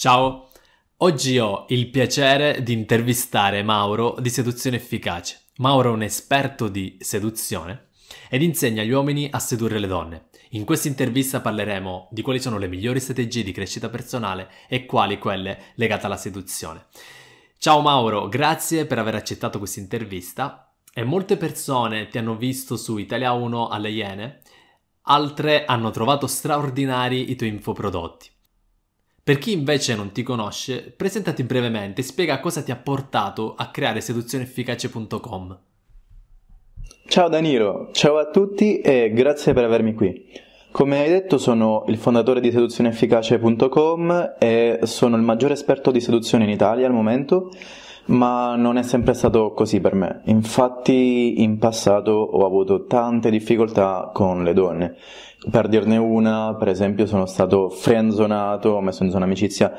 Ciao, oggi ho il piacere di intervistare Mauro di Seduzione Efficace. Mauro è un esperto di seduzione ed insegna agli uomini a sedurre le donne. In questa intervista parleremo di quali sono le migliori strategie di crescita personale e quali quelle legate alla seduzione. Ciao Mauro, grazie per aver accettato questa intervista. E molte persone ti hanno visto su Italia 1 alle Iene, altre hanno trovato straordinari i tuoi infoprodotti. Per chi invece non ti conosce, presentati brevemente e spiega cosa ti ha portato a creare seduzioneefficace.com. Ciao Danilo, ciao a tutti e grazie per avermi qui. Come hai detto sono il fondatore di seduzioneefficace.com e sono il maggiore esperto di seduzione in Italia al momento, ma non è sempre stato così per me. Infatti in passato ho avuto tante difficoltà con le donne per dirne una, per esempio, sono stato frenzonato, ho messo in zona amicizia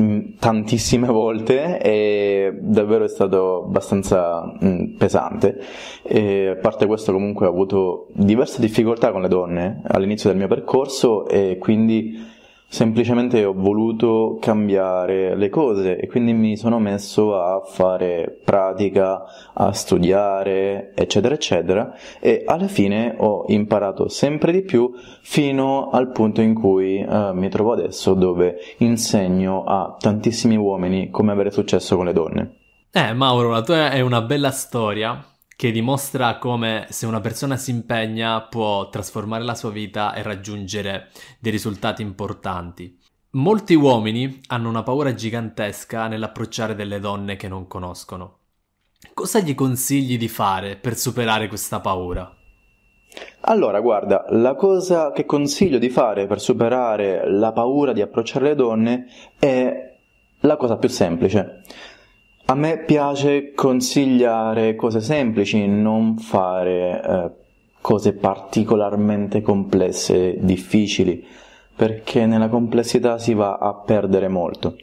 mm, tantissime volte e davvero è stato abbastanza mh, mm, pesante. E, a parte questo, comunque, ho avuto diverse difficoltà con le donne all'inizio del mio percorso e quindi Semplicemente ho voluto cambiare le cose e quindi mi sono messo a fare pratica, a studiare, eccetera, eccetera e alla fine ho imparato sempre di più fino al punto in cui eh, mi trovo adesso dove insegno a tantissimi uomini come avere successo con le donne. Eh Mauro, la tua è una bella storia che dimostra come se una persona si impegna può trasformare la sua vita e raggiungere dei risultati importanti. Molti uomini hanno una paura gigantesca nell'approcciare delle donne che non conoscono. Cosa gli consigli di fare per superare questa paura? Allora, guarda, la cosa che consiglio di fare per superare la paura di approcciare le donne è la cosa più semplice. A me piace consigliare cose semplici, non fare eh, cose particolarmente complesse, difficili, perché nella complessità si va a perdere molto.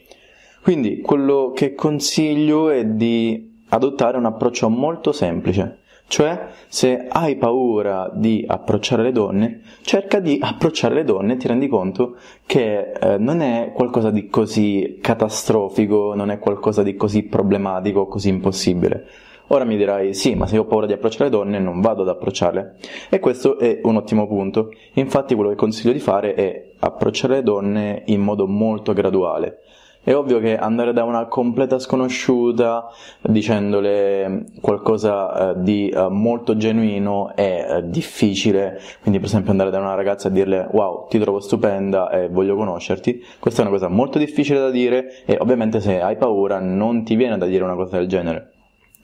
Quindi quello che consiglio è di adottare un approccio molto semplice. Cioè, se hai paura di approcciare le donne, cerca di approcciare le donne e ti rendi conto che eh, non è qualcosa di così catastrofico, non è qualcosa di così problematico, così impossibile. Ora mi dirai, sì, ma se ho paura di approcciare le donne non vado ad approcciarle. E questo è un ottimo punto. Infatti quello che consiglio di fare è approcciare le donne in modo molto graduale. È ovvio che andare da una completa sconosciuta dicendole qualcosa eh, di eh, molto genuino è eh, difficile, quindi per esempio andare da una ragazza e dirle wow ti trovo stupenda e voglio conoscerti, questa è una cosa molto difficile da dire e ovviamente se hai paura non ti viene da dire una cosa del genere,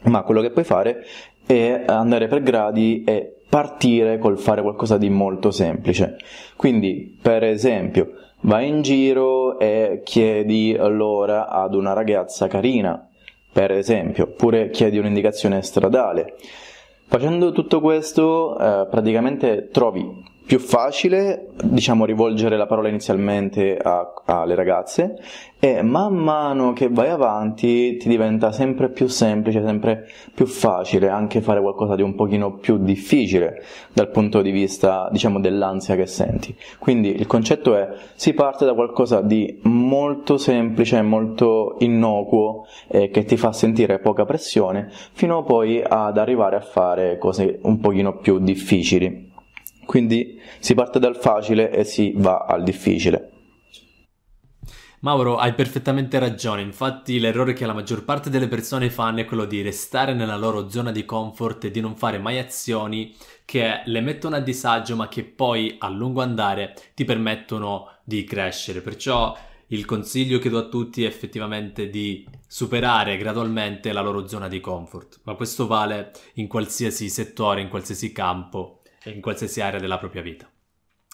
ma quello che puoi fare è andare per gradi e partire col fare qualcosa di molto semplice. Quindi per esempio Vai in giro e chiedi l'ora ad una ragazza carina, per esempio, oppure chiedi un'indicazione stradale. Facendo tutto questo eh, praticamente trovi più facile, diciamo, rivolgere la parola inizialmente alle ragazze e man mano che vai avanti ti diventa sempre più semplice, sempre più facile anche fare qualcosa di un pochino più difficile dal punto di vista, diciamo, dell'ansia che senti. Quindi il concetto è si parte da qualcosa di molto semplice, molto innocuo eh, che ti fa sentire poca pressione fino poi ad arrivare a fare cose un pochino più difficili. Quindi si parte dal facile e si va al difficile. Mauro, hai perfettamente ragione, infatti l'errore che la maggior parte delle persone fanno è quello di restare nella loro zona di comfort e di non fare mai azioni che le mettono a disagio ma che poi a lungo andare ti permettono di crescere. Perciò il consiglio che do a tutti è effettivamente di superare gradualmente la loro zona di comfort, ma questo vale in qualsiasi settore, in qualsiasi campo in qualsiasi area della propria vita.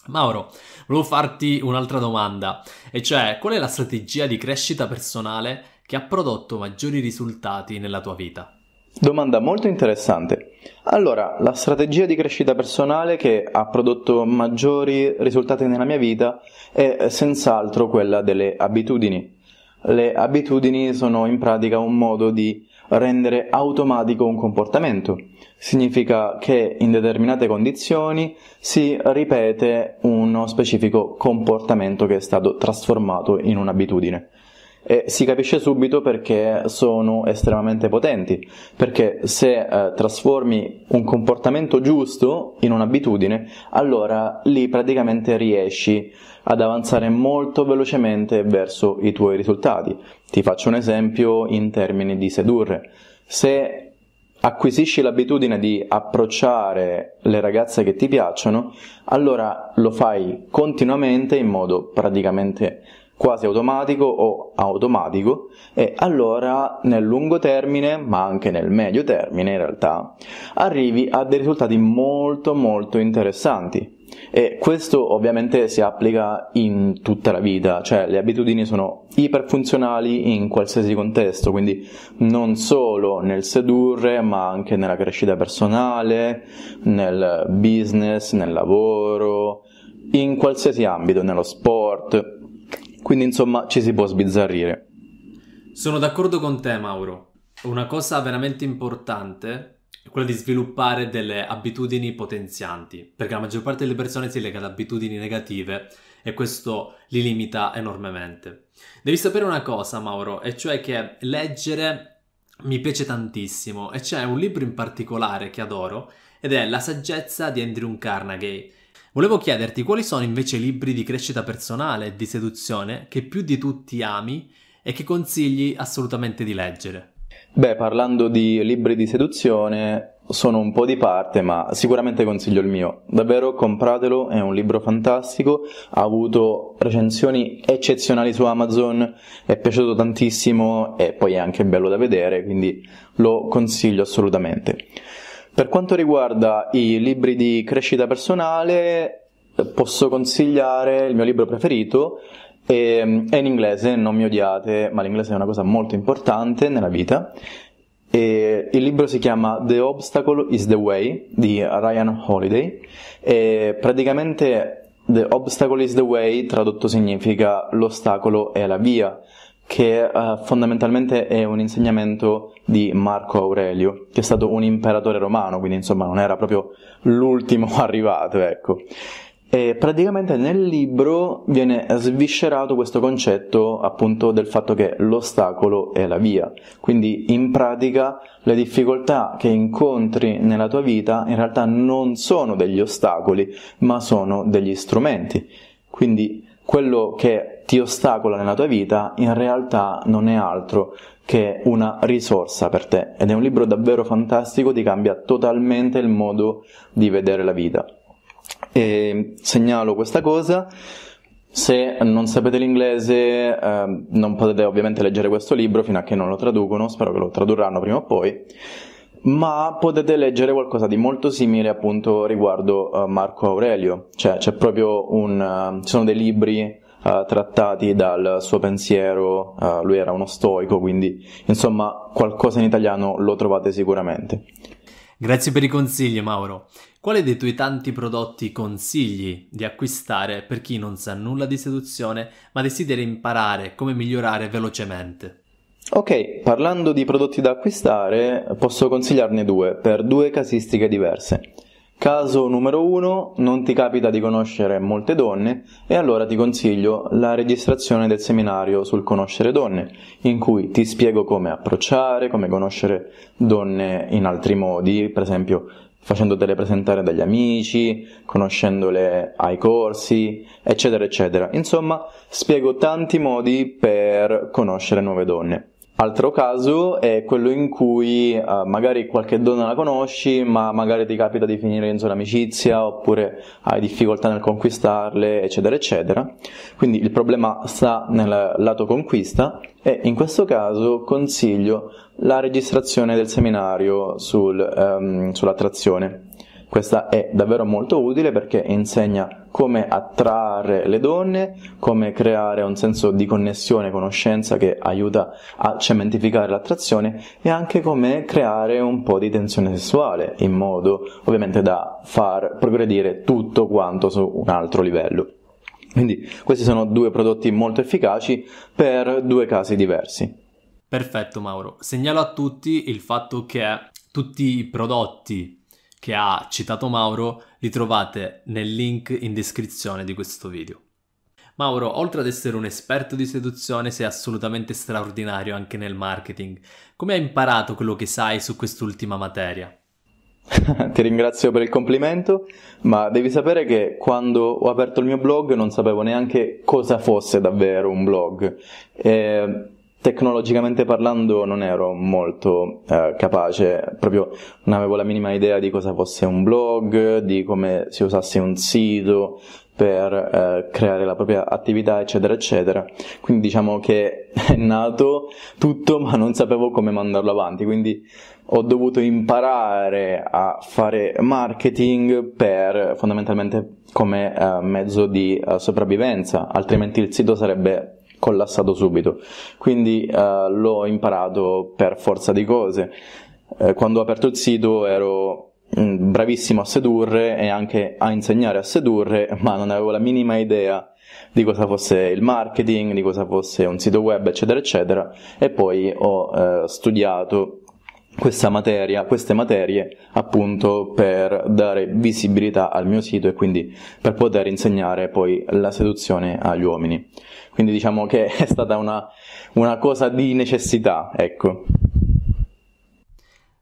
Mauro, volevo farti un'altra domanda, e cioè qual è la strategia di crescita personale che ha prodotto maggiori risultati nella tua vita? Domanda molto interessante. Allora, la strategia di crescita personale che ha prodotto maggiori risultati nella mia vita è eh, senz'altro quella delle abitudini. Le abitudini sono in pratica un modo di rendere automatico un comportamento. Significa che in determinate condizioni si ripete uno specifico comportamento che è stato trasformato in un'abitudine e si capisce subito perché sono estremamente potenti, perché se eh, trasformi un comportamento giusto in un'abitudine, allora lì praticamente riesci ad avanzare molto velocemente verso i tuoi risultati. Ti faccio un esempio in termini di sedurre. Se acquisisci l'abitudine di approcciare le ragazze che ti piacciono, allora lo fai continuamente in modo praticamente quasi automatico o automatico e allora nel lungo termine, ma anche nel medio termine in realtà, arrivi a dei risultati molto molto interessanti. E questo ovviamente si applica in tutta la vita, cioè le abitudini sono iperfunzionali in qualsiasi contesto, quindi non solo nel sedurre, ma anche nella crescita personale, nel business, nel lavoro, in qualsiasi ambito, nello sport quindi insomma ci si può sbizzarrire. Sono d'accordo con te Mauro. Una cosa veramente importante è quella di sviluppare delle abitudini potenzianti, perché la maggior parte delle persone si lega ad abitudini negative e questo li limita enormemente. Devi sapere una cosa Mauro, e cioè che leggere mi piace tantissimo e c'è un libro in particolare che adoro ed è La saggezza di Andrew Carnegie Volevo chiederti quali sono invece i libri di crescita personale e di seduzione che più di tutti ami e che consigli assolutamente di leggere. Beh, parlando di libri di seduzione, sono un po' di parte, ma sicuramente consiglio il mio. Davvero compratelo, è un libro fantastico, ha avuto recensioni eccezionali su Amazon, è piaciuto tantissimo e poi è anche bello da vedere, quindi lo consiglio assolutamente. Per quanto riguarda i libri di crescita personale, posso consigliare il mio libro preferito, e, ehm, è in inglese, non mi odiate, ma l'inglese è una cosa molto importante nella vita. E il libro si chiama The Obstacle is the Way di Ryan Holiday e praticamente The Obstacle is the Way tradotto significa l'ostacolo è la via, che eh, fondamentalmente è un insegnamento di Marco Aurelio, che è stato un imperatore romano, quindi insomma non era proprio l'ultimo arrivato, ecco. E praticamente nel libro viene sviscerato questo concetto appunto del fatto che l'ostacolo è la via, quindi in pratica le difficoltà che incontri nella tua vita in realtà non sono degli ostacoli, ma sono degli strumenti. Quindi quello che ti ostacola nella tua vita in realtà non è altro che una risorsa per te ed è un libro davvero fantastico, ti cambia totalmente il modo di vedere la vita. E segnalo questa cosa. Se non sapete l'inglese eh, non potete ovviamente leggere questo libro fino a che non lo traducono, spero che lo tradurranno prima o poi, ma potete leggere qualcosa di molto simile appunto riguardo eh, Marco Aurelio, cioè c'è proprio un... Uh, ci sono dei libri eh, trattati dal suo pensiero, uh, lui era uno stoico, quindi insomma qualcosa in italiano lo trovate sicuramente. Grazie per i consigli Mauro. Quale dei tuoi tanti prodotti consigli di acquistare per chi non sa nulla di seduzione ma desidera imparare come migliorare velocemente? Ok, parlando di prodotti da acquistare, posso consigliarne due per due casistiche diverse. Caso numero 1, non ti capita di conoscere molte donne e allora ti consiglio la registrazione del seminario sul conoscere donne, in cui ti spiego come approcciare, come conoscere donne in altri modi, per esempio facendotele presentare dagli amici, conoscendole ai corsi, eccetera, eccetera. Insomma, spiego tanti modi per conoscere nuove donne. Altro caso è quello in cui eh, magari qualche donna la conosci, ma magari ti capita di finire in zona amicizia oppure hai difficoltà nel conquistarle, eccetera, eccetera. Quindi il problema sta nel lato conquista e in questo caso consiglio la registrazione del seminario sul, ehm, sull'attrazione. Questa è davvero molto utile perché insegna come attrarre le donne, come creare un senso di connessione, conoscenza che aiuta a cementificare l'attrazione e anche come creare un po' di tensione sessuale in modo ovviamente da far progredire tutto quanto su un altro livello. Quindi questi sono due prodotti molto efficaci per due casi diversi. Perfetto Mauro, segnalo a tutti il fatto che tutti i prodotti che ha citato Mauro li trovate nel link in descrizione di questo video. Mauro, oltre ad essere un esperto di seduzione, sei assolutamente straordinario anche nel marketing. Come hai imparato quello che sai su quest'ultima materia? Ti ringrazio per il complimento, ma devi sapere che quando ho aperto il mio blog non sapevo neanche cosa fosse davvero un blog. E eh, tecnologicamente parlando non ero molto eh, capace, proprio non avevo la minima idea di cosa fosse un blog, di come si usasse un sito per eh, creare la propria attività, eccetera, eccetera. Quindi diciamo che è nato tutto, ma non sapevo come mandarlo avanti, quindi ho dovuto imparare a fare marketing per fondamentalmente come eh, mezzo di eh, sopravvivenza, altrimenti il sito sarebbe collassato subito. Quindi eh, l'ho imparato per forza di cose. Eh, quando ho aperto il sito ero mm, bravissimo a sedurre e anche a insegnare a sedurre, ma non avevo la minima idea di cosa fosse il marketing, di cosa fosse un sito web, eccetera, eccetera. E poi ho eh, studiato questa materia, queste materie appunto per dare visibilità al mio sito e quindi per poter insegnare poi la seduzione agli uomini. Quindi diciamo che è stata una, una cosa di necessità, ecco.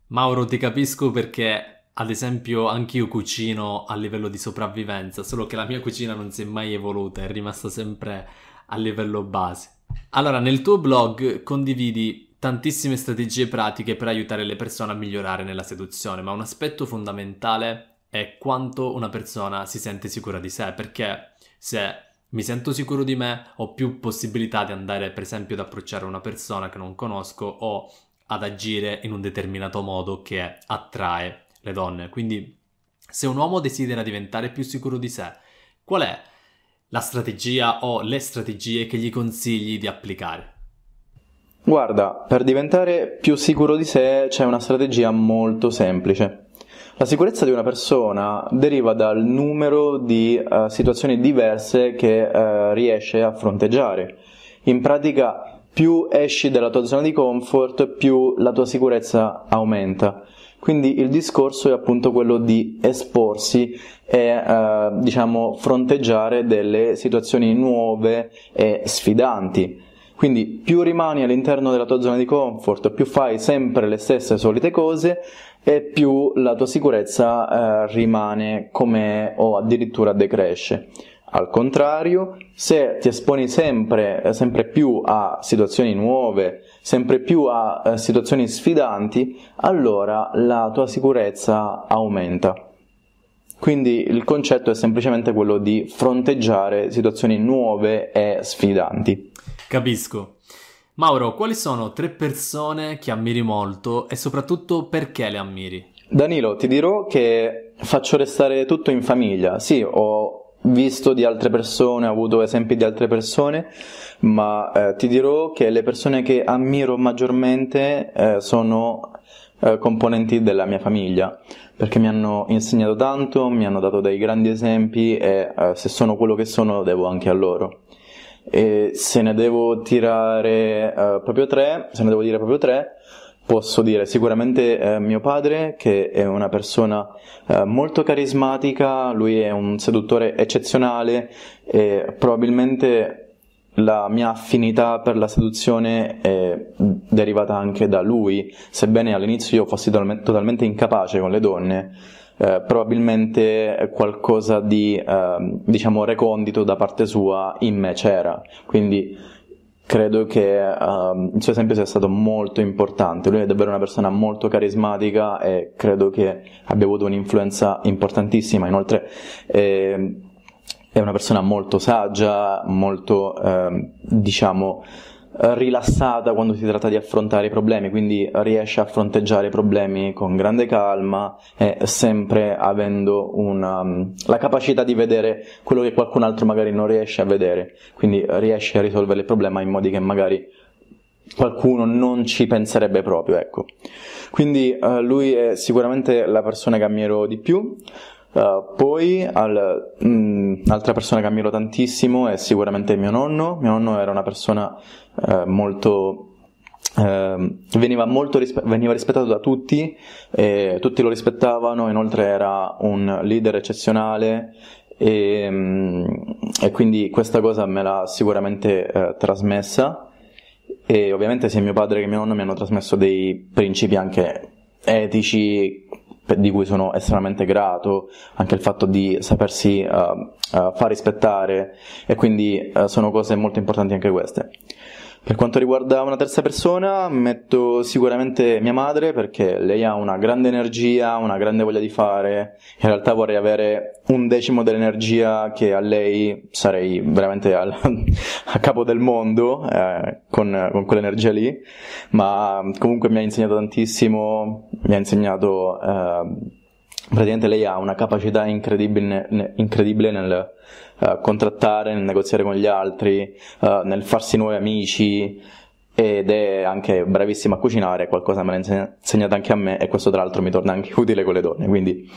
Mauro, ti capisco perché ad esempio anch'io cucino a livello di sopravvivenza, solo che la mia cucina non si è mai evoluta, è rimasta sempre a livello base. Allora, nel tuo blog condividi tantissime strategie pratiche per aiutare le persone a migliorare nella seduzione, ma un aspetto fondamentale è quanto una persona si sente sicura di sé, perché se mi sento sicuro di me ho più possibilità di andare per esempio ad approcciare una persona che non conosco o ad agire in un determinato modo che attrae le donne. Quindi se un uomo desidera diventare più sicuro di sé, qual è la strategia o le strategie che gli consigli di applicare? Guarda, per diventare più sicuro di sé c'è una strategia molto semplice. La sicurezza di una persona deriva dal numero di uh, situazioni diverse che uh, riesce a fronteggiare. In pratica, più esci dalla tua zona di comfort, più la tua sicurezza aumenta. Quindi il discorso è appunto quello di esporsi e uh, diciamo fronteggiare delle situazioni nuove e sfidanti quindi più rimani all'interno della tua zona di comfort, più fai sempre le stesse solite cose e più la tua sicurezza eh, rimane come o addirittura decresce. Al contrario, se ti esponi sempre, eh, sempre, più a situazioni nuove, sempre più a eh, situazioni sfidanti, allora la tua sicurezza aumenta. Quindi il concetto è semplicemente quello di fronteggiare situazioni nuove e sfidanti. Capisco. Mauro, quali sono tre persone che ammiri molto e soprattutto perché le ammiri? Danilo, ti dirò che faccio restare tutto in famiglia. Sì, ho visto di altre persone, ho avuto esempi di altre persone, ma eh, ti dirò che le persone che ammiro maggiormente eh, sono eh, componenti della mia famiglia, perché mi hanno insegnato tanto, mi hanno dato dei grandi esempi e eh, se sono quello che sono devo anche a loro e se ne devo tirare uh, proprio tre, se ne devo dire proprio tre, posso dire sicuramente eh, mio padre che è una persona eh, molto carismatica, lui è un seduttore eccezionale e probabilmente la mia affinità per la seduzione è derivata anche da lui, sebbene all'inizio io fossi totalmente, totalmente incapace con le donne eh, probabilmente qualcosa di, eh, diciamo, recondito da parte sua in me c'era. Quindi credo che eh, il suo esempio sia stato molto importante. Lui è davvero una persona molto carismatica e credo che abbia avuto un'influenza importantissima. Inoltre, ehm, è una persona molto saggia, molto, ehm, diciamo, rilassata quando si tratta di affrontare i problemi, quindi riesce a fronteggiare i problemi con grande calma e sempre avendo una, um, la capacità di vedere quello che qualcun altro magari non riesce a vedere, quindi riesce a risolvere il problema in modi che magari qualcuno non ci penserebbe proprio, ecco. Quindi eh, lui è sicuramente la persona che ammiro di più. Eh, poi un'altra mm, persona che ammiro tantissimo è sicuramente mio nonno. Mio nonno era una persona uh, molto eh, veniva, rispe- veniva, rispettato da tutti, eh, tutti lo rispettavano, inoltre era un leader eccezionale e, mm, e quindi questa cosa me l'ha sicuramente eh, trasmessa e ovviamente sia mio padre che mio nonno mi hanno trasmesso dei principi anche etici di cui sono estremamente grato, anche il fatto di sapersi uh, uh, far rispettare e quindi uh, sono cose molto importanti anche queste. Per quanto riguarda una terza persona, metto sicuramente mia madre perché lei ha una grande energia, una grande voglia di fare. In realtà vorrei avere un decimo dell'energia che a lei sarei veramente al, a capo del mondo eh, con, con, quell'energia lì. Ma comunque mi ha insegnato tantissimo, mi ha insegnato. Eh, praticamente lei ha una capacità incredibile, incredibile nel uh, contrattare, nel negoziare con gli altri, uh, nel farsi nuovi amici ed è anche bravissima a cucinare, qualcosa me l'ha insegnata anche a me e questo tra l'altro mi torna anche utile con le donne, quindi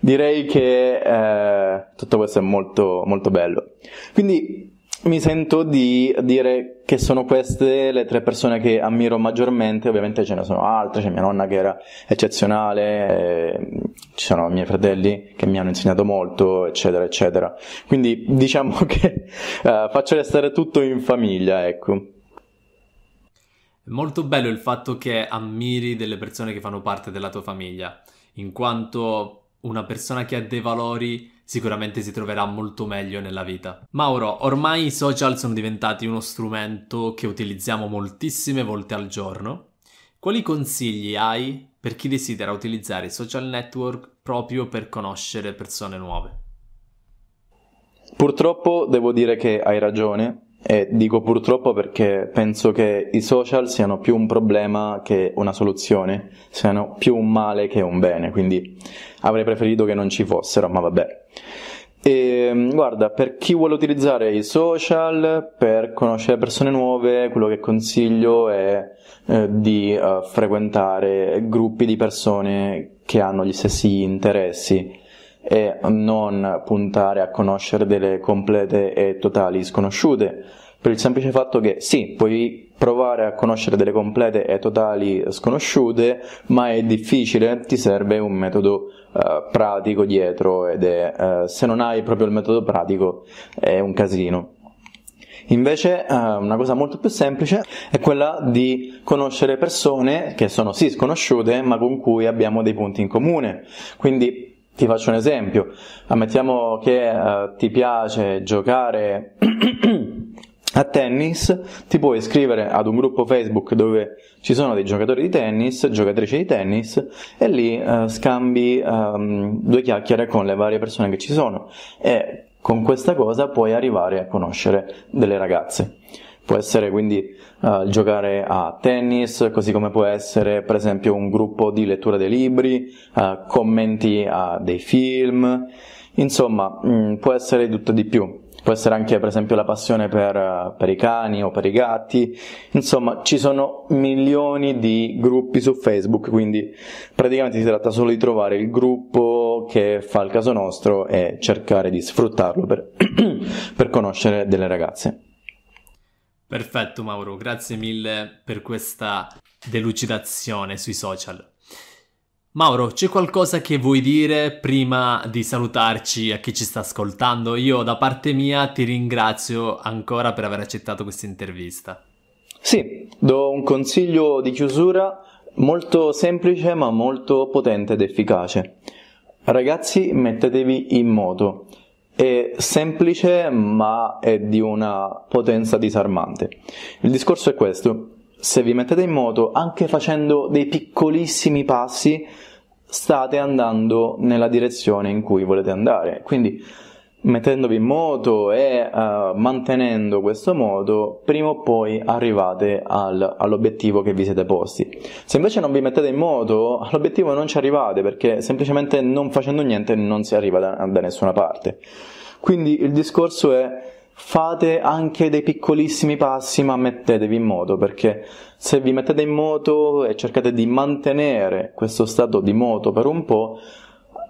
direi che uh, tutto questo è molto, molto bello. Quindi mi sento di dire che sono queste le tre persone che ammiro maggiormente, ovviamente ce ne sono altre, c'è mia nonna che era eccezionale, eh, ci sono i miei fratelli che mi hanno insegnato molto, eccetera, eccetera. Quindi diciamo che eh, faccio restare tutto in famiglia, ecco. molto bello il fatto che ammiri delle persone che fanno parte della tua famiglia, in quanto una persona che ha dei valori sicuramente si troverà molto meglio nella vita. Mauro, ormai i social sono diventati uno strumento che utilizziamo moltissime volte al giorno. Quali consigli hai per chi desidera utilizzare i social network proprio per conoscere persone nuove? Purtroppo devo dire che hai ragione e dico purtroppo perché penso che i social siano più un problema che una soluzione, siano più un male che un bene, quindi avrei preferito che non ci fossero, ma vabbè. E ehm, guarda, per chi vuole utilizzare i social, per conoscere persone nuove, quello che consiglio è eh, di eh, frequentare gruppi di persone che hanno gli stessi interessi e non puntare a conoscere delle complete e totali sconosciute per il semplice fatto che sì, puoi provare a conoscere delle complete e totali sconosciute, ma è difficile, ti serve un metodo eh, pratico dietro ed è, eh, se non hai proprio il metodo pratico è un casino. Invece eh, una cosa molto più semplice è quella di conoscere persone che sono sì sconosciute ma con cui abbiamo dei punti in comune. Quindi ti faccio un esempio, ammettiamo che uh, ti piace giocare a tennis ti puoi iscrivere ad un gruppo Facebook dove ci sono dei giocatori di tennis, giocatrici di tennis e lì eh, scambi ehm, due chiacchiere con le varie persone che ci sono e con questa cosa puoi arrivare a conoscere delle ragazze. Può essere quindi eh, giocare a tennis, così come può essere per esempio un gruppo di lettura dei libri, eh, commenti a dei film, insomma mh, mm, può essere tutto di più può essere anche per esempio la passione per, per, i cani o per i gatti, insomma ci sono milioni di gruppi su Facebook, quindi praticamente si tratta solo di trovare il gruppo che fa il caso nostro e cercare di sfruttarlo per, per conoscere delle ragazze. Perfetto Mauro, grazie mille per questa delucidazione sui social. Mauro, c'è qualcosa che vuoi dire prima di salutarci a chi ci sta ascoltando? Io da parte mia ti ringrazio ancora per aver accettato questa intervista. Sì, do un consiglio di chiusura molto semplice ma molto potente ed efficace. Ragazzi, mettetevi in moto. È semplice ma è di una potenza disarmante. Il discorso è questo. Se vi mettete in moto anche facendo dei piccolissimi passi, state andando nella direzione in cui volete andare. Quindi mettendovi in moto e uh, mantenendo questo moto, prima o poi arrivate al, all'obiettivo che vi siete posti. Se invece non vi mettete in moto, all'obiettivo non ci arrivate perché semplicemente non facendo niente non si arriva da, da nessuna parte. Quindi il discorso è fate anche dei piccolissimi passi, ma mettetevi in moto, perché se vi mettete in moto e cercate di mantenere questo stato di moto per un po',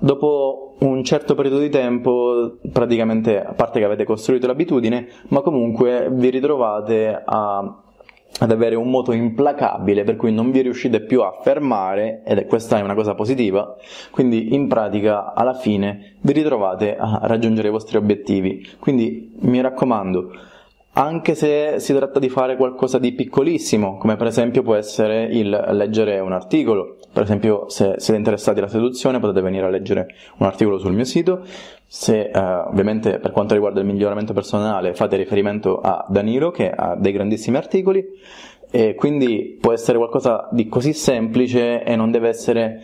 dopo un certo periodo di tempo, praticamente, a parte che avete costruito l'abitudine, ma comunque vi ritrovate a ad avere un moto implacabile per cui non vi riuscite più a fermare ed è questa è una cosa positiva quindi in pratica alla fine vi ritrovate a raggiungere i vostri obiettivi quindi mi raccomando anche se si tratta di fare qualcosa di piccolissimo, come per esempio può essere il leggere un articolo. Per esempio, se siete interessati alla seduzione, potete venire a leggere un articolo sul mio sito. Se eh, ovviamente per quanto riguarda il miglioramento personale, fate riferimento a Danilo che ha dei grandissimi articoli. E quindi può essere qualcosa di così semplice e non deve essere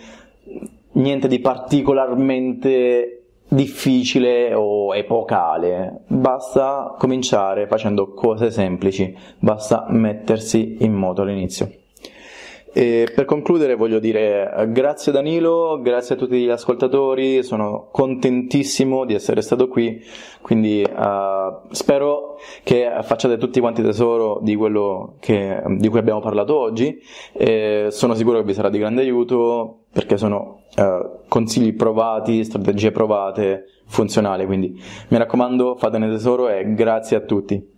niente di particolarmente difficile o epocale, basta cominciare facendo cose semplici, basta mettersi in moto all'inizio. E per concludere voglio dire grazie Danilo, grazie a tutti gli ascoltatori, sono contentissimo di essere stato qui, quindi uh, spero che facciate tutti quanti tesoro di quello che, di cui abbiamo parlato oggi, e sono sicuro che vi sarà di grande aiuto perché sono uh, consigli provati, strategie provate, funzionali, quindi mi raccomando fatene tesoro e grazie a tutti.